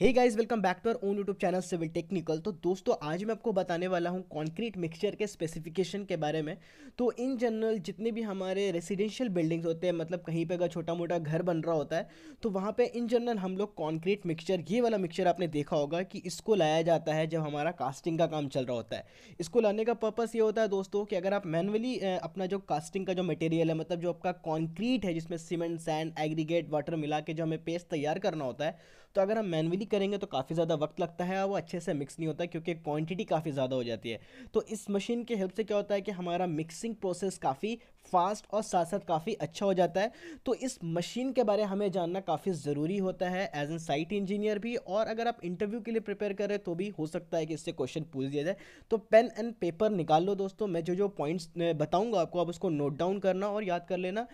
hey guys welcome back to our own YouTube channel civil technical तो दोस्तों आज मैं आपको बताने वाला हूँ कंक्रीट मिक्सचर के स्पेसिफिकेशन के बारे में तो इन जनरल जितने भी हमारे रेसिडेंशियल बिल्डिंग्स होते हैं मतलब कहीं पे अगर छोटा मोटा घर बन रहा होता है तो वहाँ पे इन जनरल हम लोग कॉन्क्रीट मिक्सचर ये वाला मिक्सचर आपने देखा होगा कि इसको लाया जाता है जब हमारा कास्टिंग का काम चल रहा होता है इसको लाने का पर्पज़ ये होता है दोस्तों कि अगर आप मैनुअली अपना जो कास्टिंग का जो मटेरियल है मतलब जो आपका कॉन्क्रीट है जिसमें सीमेंट सैंड एग्रीगेट वाटर मिला के जो हमें पेस्ट तैयार करना होता है तो अगर हम मैनुअली करेंगे तो काफ़ी ज़्यादा वक्त लगता है और वो अच्छे से मिक्स नहीं होता क्योंकि क्वांटिटी काफ़ी ज़्यादा हो जाती है तो इस मशीन के हेल्प से क्या होता है कि हमारा मिक्सिंग प्रोसेस काफ़ी फास्ट और साथ साथ काफ़ी अच्छा हो जाता है तो इस मशीन के बारे में हमें जानना काफ़ी ज़रूरी होता है एज एन साइट इंजीनियर भी और अगर आप इंटरव्यू के लिए प्रिपेयर कर रहे तो भी हो सकता है कि इससे क्वेश्चन पूछ दिया जाए तो पेन एंड पेपर निकाल लो दोस्तों मैं जो जो पॉइंट्स बताऊँगा आपको आप उसको नोट डाउन करना और याद कर लेना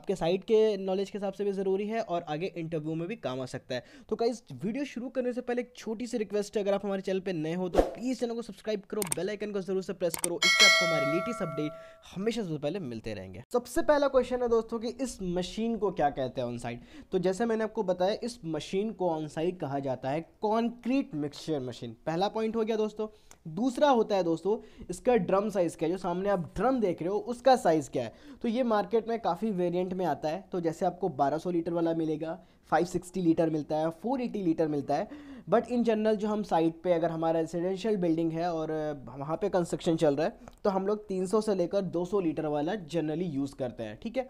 आपके साइट के नॉलेज के हिसाब से भी ज़रूरी है और आगे इंटरव्यू में भी काम आ सकता है तो कई वीडियो शुरू करने से पहले एक छोटी सी रिक्वेस्ट है अगर आप हमारे चैनल पर नए हो तो प्लीज़ चैनल को सब्सक्राइब करो बेल आइकन को जरूर से प्रेस करो इससे आपको हमारी लेटेस्ट अपडेट हमेशा सबसे पहले मिलती मिलते रहेंगे सबसे पहला क्वेश्चन है दोस्तों कि इस मशीन को क्या कहते हैं ऑन साइट तो जैसे मैंने आपको बताया इस मशीन को ऑन साइट कहा जाता है कॉन्क्रीट मिक्सचर मशीन पहला पॉइंट हो गया दोस्तों दूसरा होता है दोस्तों इसका ड्रम साइज़ क्या है जो सामने आप ड्रम देख रहे हो उसका साइज़ क्या है तो ये मार्केट में काफ़ी वेरिएंट में आता है तो जैसे आपको 1200 लीटर वाला मिलेगा 560 लीटर मिलता है 480 लीटर मिलता है बट इन जनरल जो हम साइट पे अगर हमारा रेजिडेंशियल बिल्डिंग है और वहाँ पे कंस्ट्रक्शन चल रहा है तो हम लोग 300 से लेकर 200 लीटर वाला जनरली यूज़ करते हैं ठीक है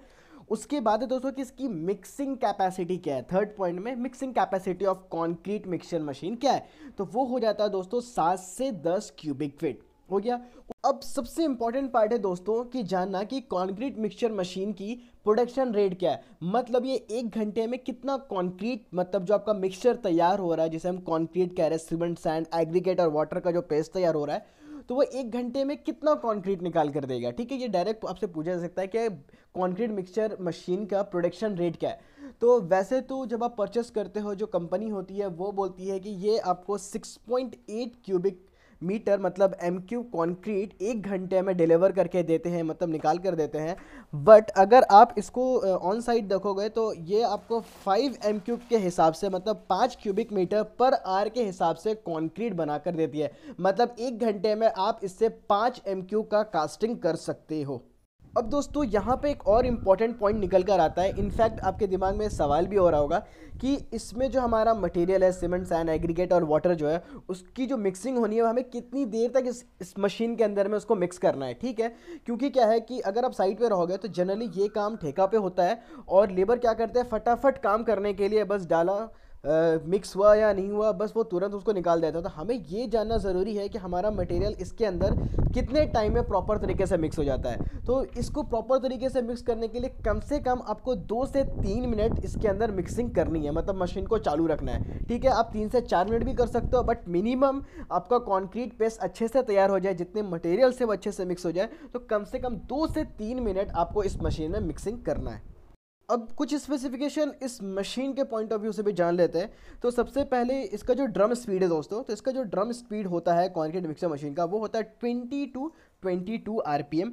उसके बाद है दोस्तों कि इसकी मिक्सिंग कैपेसिटी क्या है थर्ड पॉइंट में mixing capacity of concrete mixture machine क्या है तो वो हो जाता है दोस्तों सात से दस क्यूबिक फिट हो गया अब सबसे इंपॉर्टेंट पार्ट है दोस्तों कि जानना कि कॉन्क्रीट मिक्सचर मशीन की प्रोडक्शन रेट क्या है मतलब ये एक घंटे में कितना कॉन्क्रीट मतलब जो आपका मिक्सचर तैयार हो रहा है जिसे हम कॉन्क्रीट कह रहे हैं सीमेंट सैंड एग्रीगेट और वाटर का जो पेस्ट तैयार हो रहा है तो वो एक घंटे में कितना कॉन्क्रीट निकाल कर देगा ठीक है ये डायरेक्ट आपसे पूछा जा सकता है कि कॉन्क्रीट मिक्सचर मशीन का प्रोडक्शन रेट क्या है तो वैसे तो जब आप परचेस करते हो जो कंपनी होती है वो बोलती है कि ये आपको 6.8 क्यूबिक मीटर मतलब एम क्यू कॉन्क्रीट एक घंटे में डिलीवर करके देते हैं मतलब निकाल कर देते हैं बट अगर आप इसको ऑन साइड देखोगे तो ये आपको फाइव एम क्यूब के हिसाब से मतलब पाँच क्यूबिक मीटर पर आर के हिसाब से कॉन्क्रीट बना कर देती है मतलब एक घंटे में आप इससे पाँच एम का कास्टिंग कर सकते हो अब दोस्तों यहाँ पे एक और इम्पॉर्टेंट पॉइंट निकल कर आता है इनफैक्ट आपके दिमाग में सवाल भी हो रहा होगा कि इसमें जो हमारा मटेरियल है सीमेंट सैन एग्रीगेट और वाटर जो है उसकी जो मिक्सिंग होनी है वो हमें कितनी देर तक इस, इस मशीन के अंदर में उसको मिक्स करना है ठीक है क्योंकि क्या है कि अगर आप साइट पर रहोगे तो जनरली ये काम ठेका पे होता है और लेबर क्या करते हैं फटाफट काम करने के लिए बस डाला मिक्स हुआ या नहीं हुआ बस वो तुरंत उसको निकाल देता था तो हमें ये जानना ज़रूरी है कि हमारा मटेरियल इसके अंदर कितने टाइम में प्रॉपर तरीके से मिक्स हो जाता है तो इसको प्रॉपर तरीके से मिक्स करने के लिए कम से कम आपको दो से तीन मिनट इसके अंदर मिक्सिंग करनी है मतलब मशीन को चालू रखना है ठीक है आप तीन से चार मिनट भी कर सकते हो बट मिनिमम आपका कॉन्क्रीट पेस्ट अच्छे से तैयार हो जाए जितने मटेरियल से वो अच्छे से मिक्स हो जाए तो कम से कम दो से तीन मिनट आपको इस मशीन में मिक्सिंग करना है अब कुछ स्पेसिफिकेशन इस मशीन के पॉइंट ऑफ व्यू से भी जान लेते हैं तो सबसे पहले इसका जो ड्रम स्पीड है दोस्तों तो इसका जो ड्रम स्पीड होता है कॉन्क्रीट मिक्सर मशीन का वो होता है twenty two twenty two R P M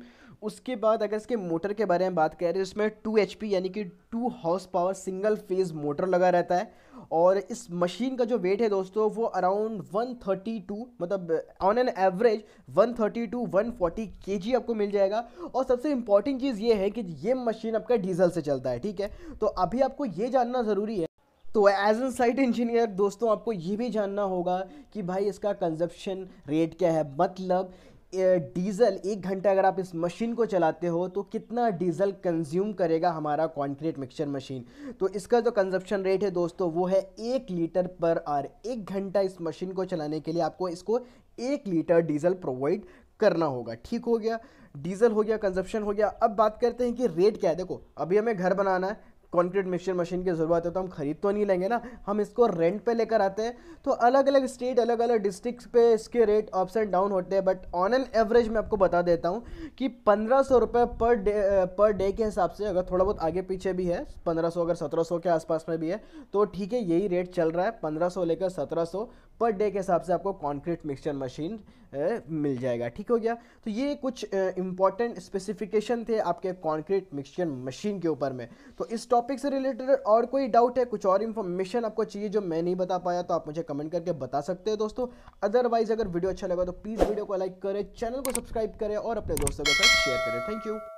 उसके बाद अगर इसके मोटर के बारे में बात करें तो इसमें टू एच पी यानी कि two horsepower single phase motor लगा रहता है और इस मशीन का जो वेट है दोस्तों वो अराउंड 132 मतलब on an average thirty to one forty आपको मिल जाएगा और सबसे इंपॉर्टेंट चीज़ ये है कि ये मशीन आपका डीजल से चलता है ठीक है तो अभी आपको ये जानना ज़रूरी है तो एज एन साइट इंजीनियर दोस्तों आपको ये भी जानना होगा कि भाई इसका कंजप्शन रेट क्या है मतलब डीज़ल एक घंटा अगर आप इस मशीन को चलाते हो तो कितना डीज़ल कंज्यूम करेगा हमारा कॉन्क्रीट मिक्सचर मशीन तो इसका जो कंजप्शन रेट है दोस्तों वो है एक लीटर पर आर एक घंटा इस मशीन को चलाने के लिए आपको इसको एक लीटर डीज़ल प्रोवाइड करना होगा ठीक हो गया डीज़ल हो गया कंजप्शन हो गया अब बात करते हैं कि रेट क्या है देखो अभी हमें घर बनाना है कॉन्क्रीट मिक्सचर मशीन की ज़रूरत है तो हम खरीद तो नहीं लेंगे ना हम इसको रेंट पे लेकर आते हैं तो अलग अलग स्टेट अलग अलग डिस्ट्रिक्ट पे इसके रेट अप्स एंड डाउन होते हैं बट ऑन एन एवरेज मैं आपको बता देता हूँ कि पंद्रह सौ रुपये पर डे पर डे के हिसाब से अगर थोड़ा बहुत आगे पीछे भी है पंद्रह सौ अगर सत्रह सौ के आसपास में भी है तो ठीक है यही रेट चल रहा है पंद्रह सौ लेकर सत्रह सौ पर डे के हिसाब से आपको कॉन्क्रीट मिक्सचर मशीन मिल जाएगा ठीक हो गया तो ये कुछ इंपॉर्टेंट स्पेसिफिकेशन थे आपके कॉन्क्रीट मिक्सचर मशीन के ऊपर में तो इस टॉपिक से रिलेटेड और कोई डाउट है कुछ और इन्फॉर्मेशन आपको चाहिए जो मैं नहीं बता पाया तो आप मुझे कमेंट करके बता सकते हैं दोस्तों अदरवाइज अगर वीडियो अच्छा लगा तो प्लीज़ वीडियो को लाइक करें चैनल को सब्सक्राइब करें और अपने दोस्तों के साथ शेयर करें थैंक यू